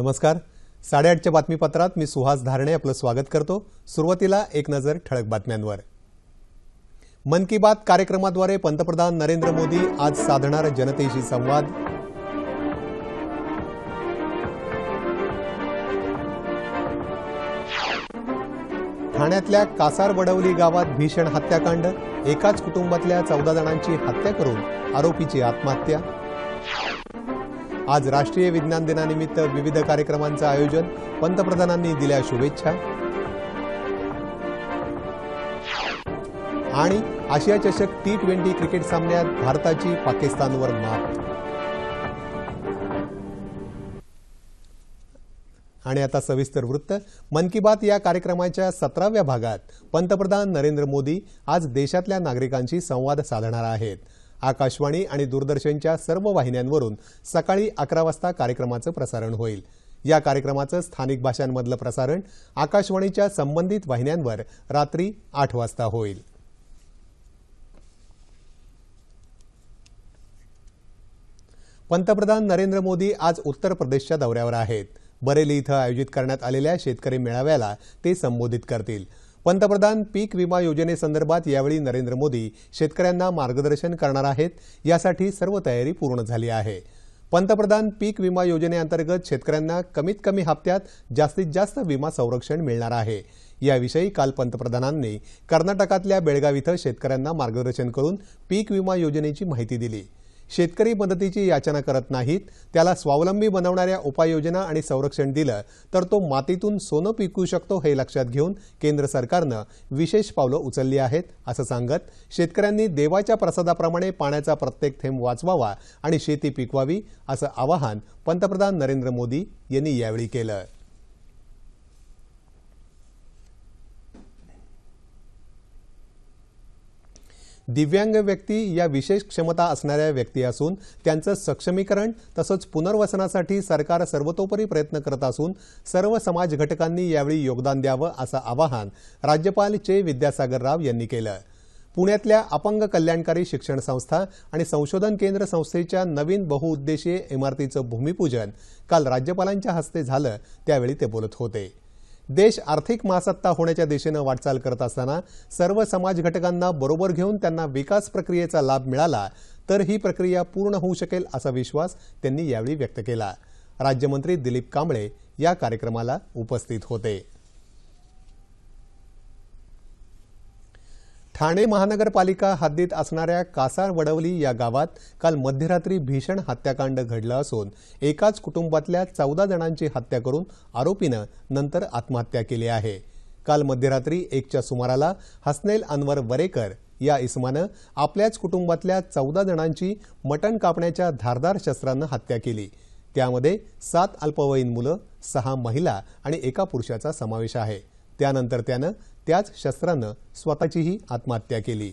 नमस्कार साडेआठच्या बातमीपत्रात मी सुहास धारणे आपलं स्वागत करतो सुरुवातीला एक नजर ठळक बातम्यांवर मन की बात कार्यक्रमाद्वारे पंतप्रधान नरेंद्र मोदी आज साधणार जनतेशी संवाद ठाण्यातल्या कासार गावात भीषण हत्याकांड एकाच कुटुंबातल्या चौदा जणांची हत्या करून आरोपीची आत्महत्या आज राष्ट्रीय विज्ञान दिनानिमित्त विविध कार्यक्रमांचं आयोजन पंतप्रधानांनी दिल्या शुभेच्छा आणि आशिया चषक टी ट्वेंटी क्रिकेट सामन्यात भारताची पाकिस्तानवर मात आणि आता सविस्तर वृत्त मन की बात या कार्यक्रमाच्या सतराव्या भागात पंतप्रधान नरेंद्र मोदी आज देशातल्या नागरिकांशी संवाद साधणार आहेत आकाशवाणी आणि दूरदर्शनच्या सर्व वाहिन्यांवरून सकाळी अकरा वाजता कार्यक्रमाचं प्रसारण होईल या कार्यक्रमाचं स्थानिक भाषांमधलं प्रसारण आकाशवाणीच्या संबंधित वाहिन्यांवर रात्री आठ वाजता होईल पंतप्रधान नरेंद्र मोदी आज उत्तर प्रदेशच्या दौऱ्यावर आहेत बरेली इथं आयोजित करण्यात आलेल्या शेतकरी मेळाव्याला ते संबोधित करतील पंतप्रधान पीक विमा योजनेसंदर्भात यावेळी नरेंद्र मोदी शेतकऱ्यांना मार्गदर्शन करणार आहेत यासाठी सर्व तयारी पूर्ण झाली आहे पंतप्रधान पीक विमा योजनेअंतर्गत शेतकऱ्यांना कमीत कमी हप्त्यात जास्तीत जास्त विमा संरक्षण मिळणार आहे याविषयी काल पंतप्रधानांनी कर्नाटकातल्या बेळगाव इथं शेतकऱ्यांना मार्गदर्शन करून पीक विमा योजनेची माहिती दिली शेतकरी मदतीची याचना करत नाहीत त्याला स्वावलंबी बनवणाऱ्या उपाययोजना आणि संरक्षण दिलं तर तो मातीतून सोनं पिकू शकतो हे लक्षात घेऊन केंद्र सरकारनं विशेष पावलं उचलली आहेत असं सांगत शेतकऱ्यांनी देवाच्या प्रसादाप्रमाणे पाण्याचा प्रत्येक थेंब वाचवावा आणि शेती पिकवावी असं आवाहन पंतप्रधान नरेंद्र मोदी यांनी यावेळी केलं दिव्यांग व्यक्ती या विशेष क्षमता असणाऱ्या व्यक्ती असून त्यांचं सक्षमीकरण तसंच पुनर्वसनासाठी सरकार सर्वतोपरी प्रयत्न करत असून सर्व समाज घटकांनी यावेळी योगदान द्यावं असं आवाहन राज्यपाल चे विद्यासागर राव यांनी केलं पुण्यातल्या अपंग कल्याणकारी शिक्षण संस्था आणि संशोधन केंद्र संस्थेच्या नवीन बहुउद्देशीय इमारतीचं भूमिपूजन काल राज्यपालांच्या हस्ते झालं त्यावेळी ते बोलत होते देश आर्थिक महासत्ता होण्याच्या दिशेनं वाटचाल करत असताना सर्व समाज घटकांना बरोबर घेऊन त्यांना विकास प्रक्रियेचा लाभ मिळाला तर ही प्रक्रिया पूर्ण होऊ शकेल असा विश्वास त्यांनी यावेळी व्यक्त केला राज्यमंत्री दिलीप कांबळे या कार्यक्रमाला उपस्थित होते ठाणे महानगरपालिका हद्दीत असणाऱ्या कासार वडवली या गावात काल मध्यरात्री भीषण हत्याकांड घडलं असून एकाच कुटुंबातल्या चौदा जणांची हत्या करून आरोपीनं नंतर आत्महत्या केली आहे काल मध्यरात्री एकच्या सुमाराला हसनेल अनवर वरेकर या इसमानं आपल्याच कुटुंबातल्या चौदा जणांची मटण कापण्याच्या धारदार शस्त्रानं हत्या केली त्यामध्ये सात अल्पवयीन मुलं सहा महिला आणि एका पुरुषाचा समावेश आहे त्यानंतर त्यानं त्याच शस्त्रानं स्वतःचीही आत्महत्या केली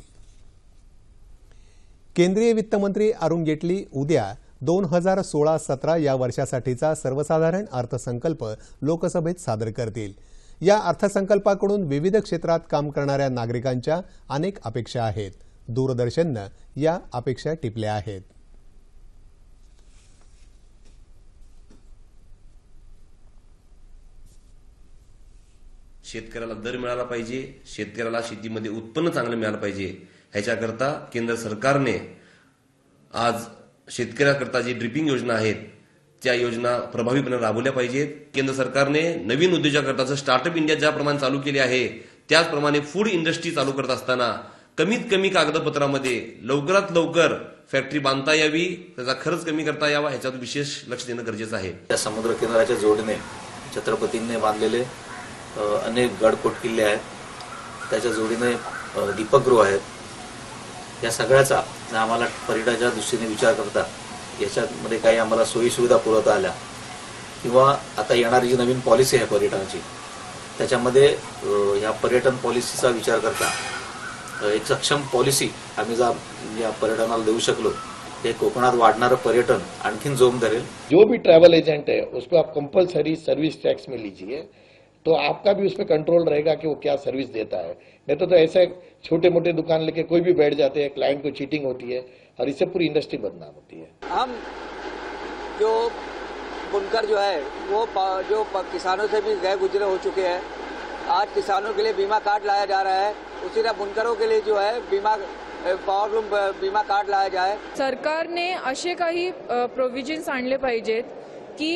केंद्रीय वित्तमंत्री अरुण जेटली उद्या दोन हजार सोळा सतरा या वर्षासाठीचा सर्वसाधारण अर्थसंकल्प लोकसभेत सादर करतील या अर्थसंकल्पाकडून विविध क्षेत्रात काम करणाऱ्या नागरिकांच्या अनेक अपेक्षा आहेत दूरदर्शननं या अपेक्षा टिपल्या आहेत शेतकऱ्याला दर मिळाला पाहिजे शेतकऱ्याला शेतीमध्ये उत्पन्न चांगलं मिळालं पाहिजे ह्याच्याकरता केंद्र सरकारने आज शेतकऱ्याकरता जी ड्रिपिंग योजना आहेत त्या योजना प्रभावीपणे राबवल्या पाहिजेत केंद्र सरकारने नवीन उद्योजकाकरताचं स्टार्टअप इंडिया ज्याप्रमाणे चालू केली आहे त्याचप्रमाणे फूड इंडस्ट्री चालू करत असताना कमीत कमी कागदपत्रामध्ये लवकरात लवकर फॅक्टरी बांधता यावी त्याचा खर्च कमी करता यावा ह्याच्यात विशेष लक्ष देणं गरजेचं आहे त्या समुद्र किनाऱ्याच्या जोडीने छत्रपतींनी बांधलेले अनेक गडकोट किल्ले आहेत त्याच्या जोडीने दीपगृह आहेत या सगळ्याचा आम्हाला पर्यटनाच्या दृष्टीने विचार करता याच्यामध्ये काही आम्हाला सोयीसुविधा पुरवता आल्या किंवा आता येणारी जी नवीन पॉलिसी आहे पर्यटनाची त्याच्यामध्ये या पर्यटन पॉलिसीचा विचार करता एक सक्षम पॉलिसी आम्ही जा या पर्यटनाला देऊ शकलो हे कोकणात वाढणारं पर्यटन आणखीन जोम धरेल जो भी ट्रॅव्हल एजंट आहे उसको आप कंपल्सरी सर्व्हिस टॅक्स में लीजिए तो आपका भी उस पर कंट्रोल रहेगा कि वो क्या सर्विस देता है नहीं तो, तो ऐसे छोटे मोटे दुकान लेके कोई भी बैठ जाते हैं क्लाइंट को चीटिंग होती है और इससे पूरी इंडस्ट्री बदनाम होती है हम जो बुनकर जो है वो जो किसानों से भी गए गुजरे हो चुके हैं आज किसानों के लिए बीमा कार्ड लाया जा रहा है उसी तरह बुनकरों के लिए जो है बीमा पावर रूम बीमा कार्ड लाया जाए सरकार ने असे काही प्रोव्हिजन्स आणले पाहिजेत की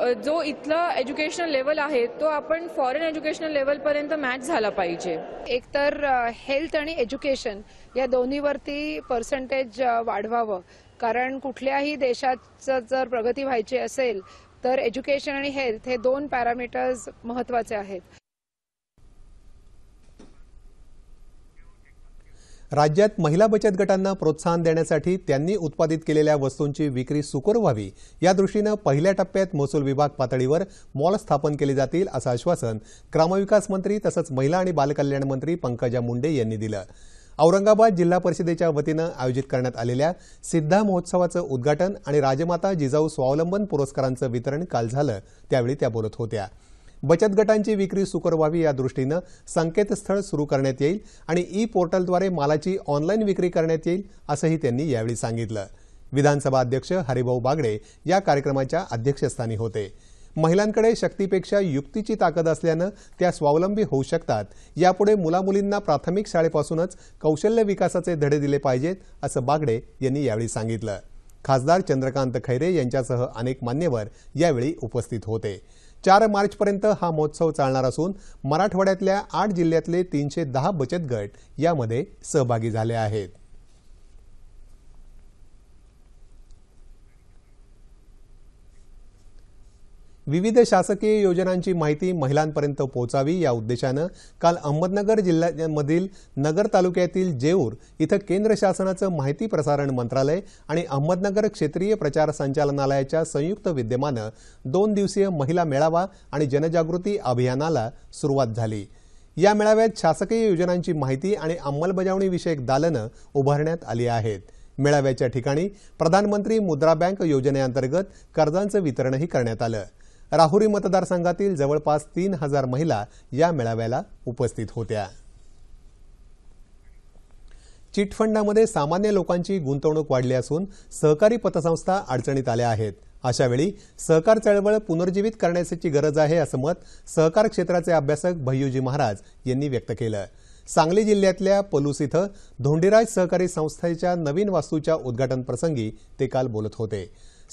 जो इथला एज्युकेशनल लेवल आहे तो आपण फॉरेन एज्युकेशनल लेवलपर्यंत मॅच झाला पाहिजे एकतर हेल्थ आणि एज्युकेशन या दोन्हीवरती पर्सेंटेज वाढवावं कारण कुठल्याही देशाचं जर प्रगती व्हायची असेल तर एज्युकेशन आणि हेल्थ हे दोन पॅरामीटर्स महत्वाचे आहेत राज्यात महिला बचत गटांना प्रोत्साहन देण्यासाठी त्यांनी उत्पादित केलेल्या वस्तूंची विक्री सुकर व्हावी यादृष्टीनं पहिल्या टप्प्यात महसूल विभाग पातळीवर मॉल स्थापन केले जातील असं आश्वासन ग्रामविकास मंत्री तसंच महिला आणि बालकल्याण मंत्री पंकजा मुंडे यांनी दिलं औरंगाबाद जिल्हा परिषदेच्या वतीनं आयोजित करण्यात आलेल्या सिद्धा महोत्सवाचं उद्घाटन आणि राजमाता जिजाऊ स्वावलंबन पुरस्कारांचं वितरण काल झालं त्यावेळी त्या बोलत होत्या बचत गटांची विक्री सुकर व्हावी या दृष्टीनं संकेतस्थळ सुरू करण्यात येईल आणि ई पोर्टलद्वारे मालाची ऑनलाईन विक्री करण्यात येईल असंही त्यांनी यावेळी सांगितलं विधानसभा अध्यक्ष हरिभाऊ बागडे या कार्यक्रमाच्या अध्यक्षस्थानी होते महिलांकडे शक्तीपेक्षा युक्तीची ताकद असल्यानं त्या स्वावलंबी होऊ शकतात यापुढे मुलामुलींना प्राथमिक शाळेपासूनच कौशल्य विकासाचे धडे दिले पाहिजेत असं बागडे यांनी यावेळी सांगितलं खासदार चंद्रकांत खैरे यांच्यासह अनेक मान्यवर यावेळी उपस्थित होते चार मार्चपर्यंत हा महोत्सव चालणार असून मराठवाड्यातल्या आठ जिल्ह्यातले तीनशे दहा बचत गट यामध्ये सहभागी झाले आहेत विविध शासकीय योजनांची माहिती महिलांपर्यंत पोहोचावी या उद्देशानं काल अहमदनगर जिल्ह्यामधील नगर तालुक्यातील जेऊर इथं केंद्र शासनाचं माहिती प्रसारण मंत्रालय आणि अहमदनगर क्षेत्रीय प्रचार संचालनालयाच्या संयुक्त विद्यमानं दोन दिवसीय महिला मेळावा आणि जनजागृती अभियानाला सुरुवात झाली या मेळाव्यात शासकीय योजनांची माहिती आणि अंमलबजावणीविषयक दालनं उभारण्यात आली आहेत मेळाव्याच्या ठिकाणी प्रधानमंत्री मुद्रा बँक योजनेअंतर्गत कर्जांचं वितरणही करण्यात आलं राहुरी मतदारसंघातील जवळपास तीन हजार महिला या मेळाव्याला उपस्थित होत्या चिटफंडामध्ये सामान्य लोकांची गुंतवणूक वाढली असून सहकारी पतसंस्था अडचणीत आल्या आहेत अशावेळी सहकार चळवळ पुनर्जीवित करण्याची गरज आहे असं मत सहकार क्षेत्राचे अभ्यासक भय्यूजी महाराज यांनी व्यक्त केलं सांगली जिल्ह्यातल्या पलूस इथं धोंडीराज सहकारी संस्थेच्या नवीन वास्तूच्या उद्घाटनप्रसंगी ते काल बोलत होते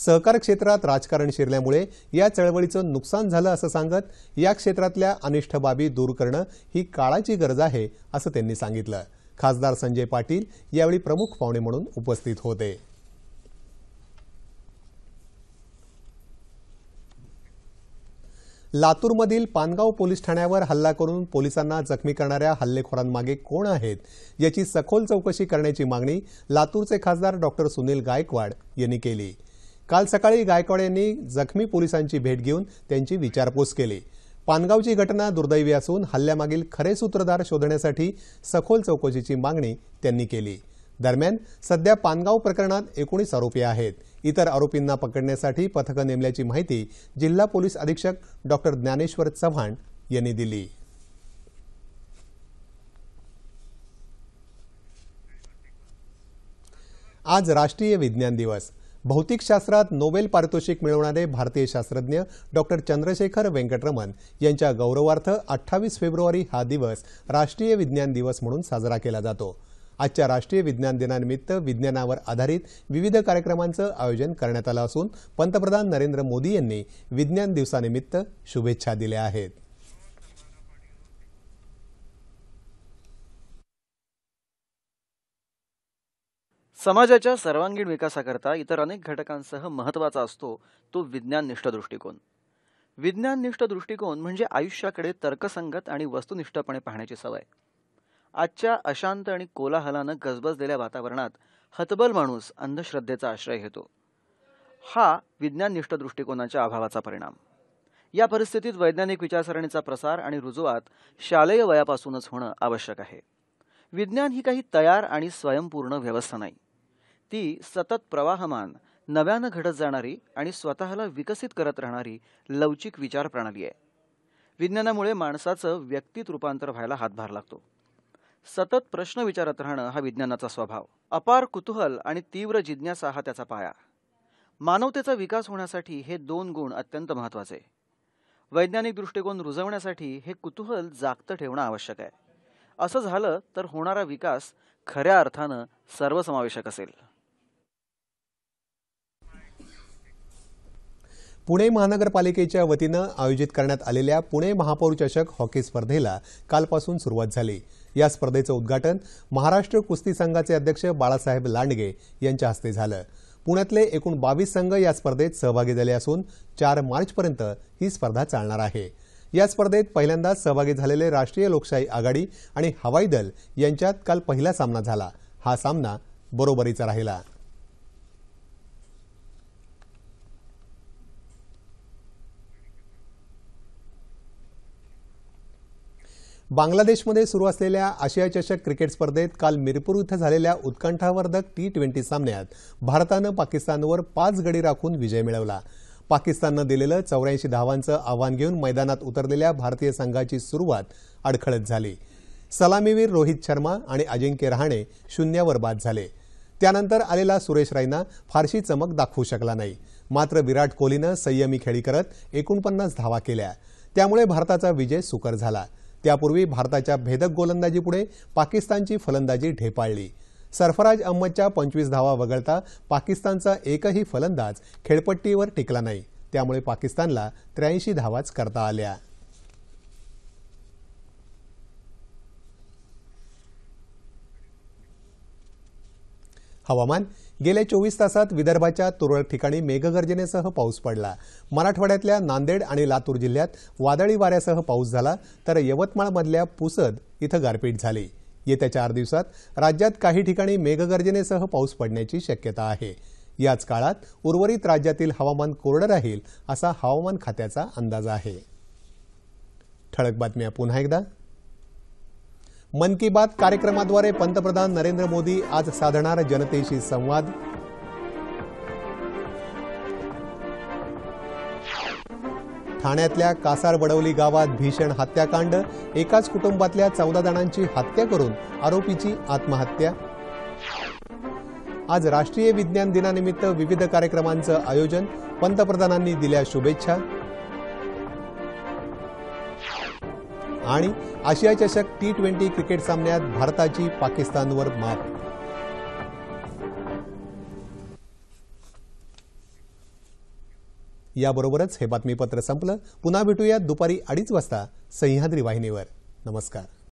सहकार क्षेत्रात राजकारण शिरल्यामुळे या चळवळीचं नुकसान झालं असं सांगत या क्षेत्रातल्या अनिष्ट बाबी दूर करणं ही काळाची गरज आहे असं त्यांनी सांगितलं खासदार संजय पाटील यावेळी प्रमुख पाहुणे म्हणून उपस्थित होते लातूरमधील पानगाव पोलीस ठाण्यावर हल्ला करून पोलिसांना जखमी करणाऱ्या हल्लेखोरांमागे कोण आहेत याची सखोल चौकशी करण्याची मागणी लातूरचे खासदार डॉक्टर सुनील गायकवाड यांनी केली काल सकाळी गायकवाड यांनी जखमी पोलिसांची भेट घेऊन त्यांची विचारपूस केली पानगावची घटना दुर्दैवी असून हल्ल्यामागील खरे सूत्रधार शोधण्यासाठी सखोल चौकशीची मागणी त्यांनी केली दरम्यान सध्या पानगाव प्रकरणात एकोणीस आरोपी आहेत इतर आरोपींना पकडण्यासाठी पथकं नेमल्याची माहिती जिल्हा पोलीस अधीक्षक डॉक्टर ज्ञानेश्वर चव्हाण यांनी दिली आज राष्ट्रीय विज्ञान दिवस भौतिकशास्त्रात नोबेल पारितोषिक मिळवणारे भारतीय शास्त्रज्ञ डॉक्टर चंद्रशेखर व्यंकटरमन यांच्या गौरवार्थ अठ्ठावीस फेब्रुवारी हा दिवस राष्ट्रीय विज्ञान दिवस म्हणून साजरा केला जातो आजच्या राष्ट्रीय विज्ञान दिनानिमित्त विज्ञानावर आधारित विविध कार्यक्रमांचं आयोजन करण्यात आलं असून पंतप्रधान नरेंद्र मोदी यांनी विज्ञान दिवसानिमित्त शुभेच्छा दिल्या आहेत समाजाच्या सर्वांगीण विकासाकरता इतर अनेक घटकांसह महत्त्वाचा असतो तो विज्ञाननिष्ठ दृष्टिकोन विज्ञाननिष्ठ दृष्टिकोन म्हणजे आयुष्याकडे तर्कसंगत आणि वस्तुनिष्ठपणे पाहण्याची सवय आजच्या अशांत आणि कोलाहलानं गजबजलेल्या वातावरणात हतबल माणूस अंधश्रद्धेचा आश्रय घेतो हा विज्ञाननिष्ठ दृष्टिकोनाच्या अभावाचा परिणाम या परिस्थितीत वैज्ञानिक विचारसरणीचा प्रसार आणि रुजुवात शालेय वयापासूनच होणं आवश्यक आहे विज्ञान ही काही तयार आणि स्वयंपूर्ण व्यवस्था नाही ती सतत प्रवाहमान नव्यानं घडत जाणारी आणि स्वतःला विकसित करत राहणारी लवचिक विचार प्रणाली आहे विज्ञानामुळे माणसाचं व्यक्तित रूपांतर व्हायला हातभार लागतो सतत प्रश्न विचारत राहणं हा विज्ञानाचा स्वभाव अपार कुतूहल आणि तीव्र जिज्ञासा हा त्याचा पाया मानवतेचा विकास होण्यासाठी हे दोन गुण अत्यंत महत्त्वाचे वैज्ञानिक दृष्टिकोन रुजवण्यासाठी हे कुतूहल जागतं ठेवणं आवश्यक आहे असं झालं तर होणारा विकास खऱ्या अर्थानं सर्वसमावेशक असेल पुणे महानगरपालिकेच्या वतीनं आयोजित करण्यात आलेल्या पुणे महापौर चषक हॉकी स्पर्धेला कालपासून सुरुवात झाली या स्पर्धेचं उद्घाटन महाराष्ट्र कुस्ती संघाचे अध्यक्ष बाळासाहेब लांडगे यांच्या हस्ते झालं पुण्यातले एकूण बावीस संघ या स्पर्धेत सहभागी झाले असून चार मार्चपर्यंत ही स्पर्धा चालणार आहे या स्पर्धेत पहिल्यांदाच सहभागी झालेले राष्ट्रीय लोकशाही आघाडी आणि हवाई दल यांच्यात काल पहिला सामना झाला हा सामना बरोबरीचा राहिला बांगलादेशमध्ये सुरू असलेल्या आशिया चषक क्रिकेट स्पर्धेत काल मिरपूर इथं झालेल्या उत्कंठावर्धक टी ट्वेंटी सामन्यात भारतानं पाकिस्तानवर पाच गडी राखून विजय मिळवला पाकिस्ताननं दिलेलं चौऱ्याऐंशी धावांचं आव्हान घेऊन मैदानात उतरलेल्या भारतीय संघाची सुरुवात अडखळत झाली सलामीवीर रोहित शर्मा आणि अजिंक्य रहाणे शून्यावर बाद झाले त्यानंतर आलेला सुरेश रायना फारशी चमक दाखवू शकला नाही मात्र विराट कोहलीनं संयमी खेळी करत एकोणपन्नास धावा केल्या त्यामुळे भारताचा विजय सुकर झाला त्यापूर्वी भारताच्या भेदक गोलंदाजीपुढे पाकिस्तानची फलंदाजी ढेपाळली सरफराज अहमदच्या पंचवीस धावा वगळता पाकिस्तानचा एकही फलंदाज खेळपट्टीवर टिकला नाही त्यामुळे पाकिस्तानला त्र्याऐंशी धावाच करता आल्या हवामान गेल्या चोवीस तासात विदर्भाच्या तुरळक ठिकाणी मेघगर्जनेसह पाऊस पडला मराठवाड्यातल्या नांदेड आणि लातूर जिल्ह्यात वादळी वाऱ्यासह पाऊस झाला तर यवतमाळमधल्या पुसद इथं गारपीट झाली येत्या चार दिवसात राज्यात काही ठिकाणी मेघगर्जनेसह पाऊस पडण्याची शक्यता आहे याच काळात उर्वरित राज्यातील हवामान कोरडं राहील असा हवामान खात्याचा अंदाज आहे ठळक बातम्या पुन्हा एकदा मन की बात कार्यक्रमाद्वारे पंतप्रधान नरेंद्र मोदी आज साधणार जनतेशी संवाद ठाण्यातल्या कासारबडवली गावात भीषण हत्याकांड एकाच कुटुंबातल्या चौदा जणांची हत्या करून आरोपीची आत्महत्या आज राष्ट्रीय विज्ञान दिनानिमित्त विविध कार्यक्रमांचं आयोजन पंतप्रधानांनी दिल्या शुभेच्छा आणि आशिया चषक टी ट्वेंटी क्रिकेट सामन्यात भारताची पाकिस्तानवर मात याबरोबरच हे बातमीपत्र संपलं पुन्हा भेटूयात दुपारी अडीच वाजता सह्याद्री वाहिनीवर नमस्कार